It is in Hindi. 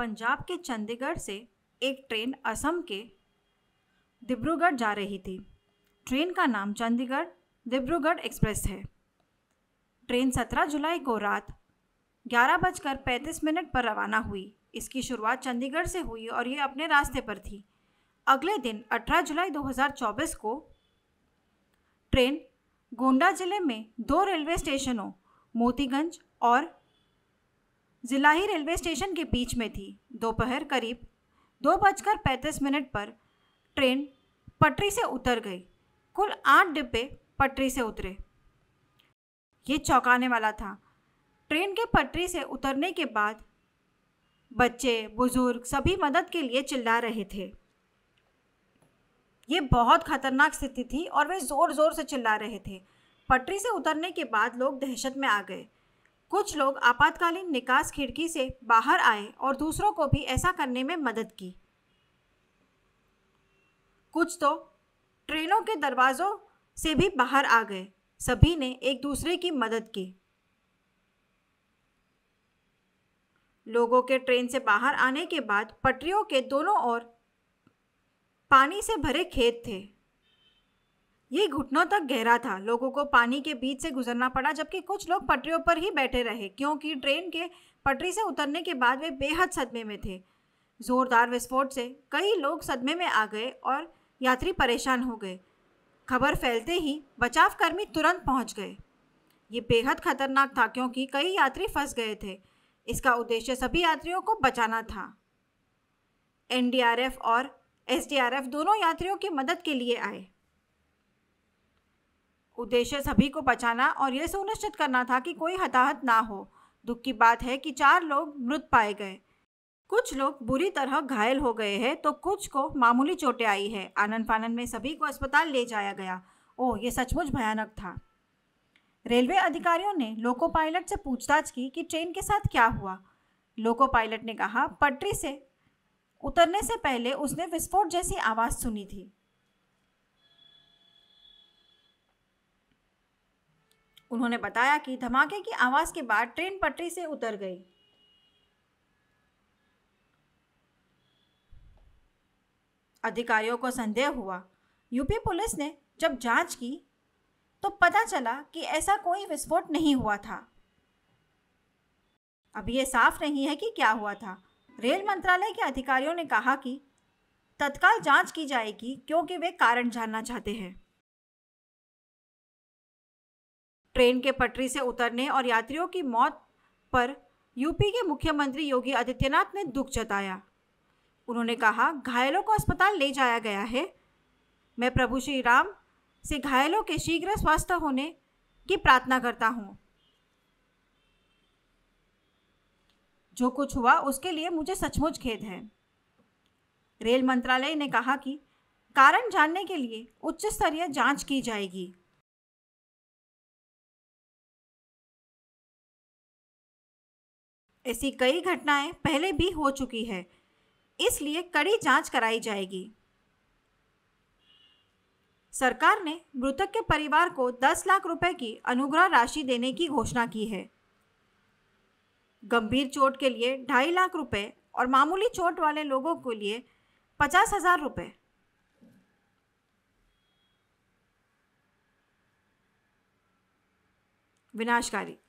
पंजाब के चंडीगढ़ से एक ट्रेन असम के डिब्रूगढ़ जा रही थी ट्रेन का नाम चंडीगढ़ डिब्रूगढ़ एक्सप्रेस है ट्रेन 17 जुलाई को रात ग्यारह बजकर पैंतीस मिनट पर रवाना हुई इसकी शुरुआत चंडीगढ़ से हुई और ये अपने रास्ते पर थी अगले दिन 18 जुलाई 2024 को ट्रेन गोंडा जिले में दो रेलवे स्टेशनों मोतीगंज और जिलाही रेलवे स्टेशन के बीच में थी दोपहर करीब दो बजकर पैंतीस मिनट पर ट्रेन पटरी से उतर गई कुल आठ डिब्बे पटरी से उतरे ये चौंकाने वाला था ट्रेन के पटरी से उतरने के बाद बच्चे बुजुर्ग सभी मदद के लिए चिल्ला रहे थे ये बहुत खतरनाक स्थिति थी और वे ज़ोर ज़ोर से चिल्ला रहे थे पटरी से उतरने के बाद लोग दहशत में आ गए कुछ लोग आपातकालीन निकास खिड़की से बाहर आए और दूसरों को भी ऐसा करने में मदद की कुछ तो ट्रेनों के दरवाज़ों से भी बाहर आ गए सभी ने एक दूसरे की मदद की लोगों के ट्रेन से बाहर आने के बाद पटरियों के दोनों ओर पानी से भरे खेत थे ये घुटनों तक गहरा था लोगों को पानी के बीच से गुजरना पड़ा जबकि कुछ लोग पटरियों पर ही बैठे रहे क्योंकि ट्रेन के पटरी से उतरने के बाद वे बेहद सदमे में थे जोरदार विस्फोट से कई लोग सदमे में आ गए और यात्री परेशान हो गए खबर फैलते ही बचाव कर्मी तुरंत पहुंच गए ये बेहद खतरनाक था क्योंकि कई यात्री फंस गए थे इसका उद्देश्य सभी यात्रियों को बचाना था एनडीआरएफ और एसडीआरएफ दोनों यात्रियों की मदद के लिए आए उद्देश्य सभी को बचाना और यह सुनिश्चित करना था कि कोई हताहत ना हो दुख की बात है कि चार लोग मृत पाए गए कुछ लोग बुरी तरह घायल हो गए हैं तो कुछ को मामूली चोटें आई है आनंद फानंद में सभी को अस्पताल ले जाया गया ओ ये सचमुच भयानक था रेलवे अधिकारियों ने लोको पायलट से पूछताछ की कि ट्रेन के साथ क्या हुआ लोको पायलट ने कहा पटरी से उतरने से पहले उसने विस्फोट जैसी आवाज़ सुनी थी उन्होंने बताया कि धमाके की आवाज़ के बाद ट्रेन पटरी से उतर गई अधिकारियों को संदेह हुआ यूपी पुलिस ने जब जांच की तो पता चला कि ऐसा कोई विस्फोट नहीं हुआ था अब यह साफ नहीं है कि क्या हुआ था रेल मंत्रालय के अधिकारियों ने कहा कि तत्काल जांच की जाएगी क्योंकि वे कारण जानना चाहते हैं ट्रेन के पटरी से उतरने और यात्रियों की मौत पर यूपी के मुख्यमंत्री योगी आदित्यनाथ ने दुख जताया उन्होंने कहा घायलों को अस्पताल ले जाया गया है मैं प्रभु श्री राम से घायलों के शीघ्र स्वस्थ होने की प्रार्थना करता हूँ जो कुछ हुआ उसके लिए मुझे सचमुच खेद है रेल मंत्रालय ने कहा कि कारण जानने के लिए उच्च स्तरीय जांच की जाएगी ऐसी कई घटनाएं पहले भी हो चुकी है इसलिए कड़ी जांच कराई जाएगी सरकार ने मृतक के परिवार को 10 लाख रुपए की अनुग्रह राशि देने की घोषणा की है गंभीर चोट के लिए ढाई लाख रुपए और मामूली चोट वाले लोगों के लिए पचास हजार रुपये विनाशकारी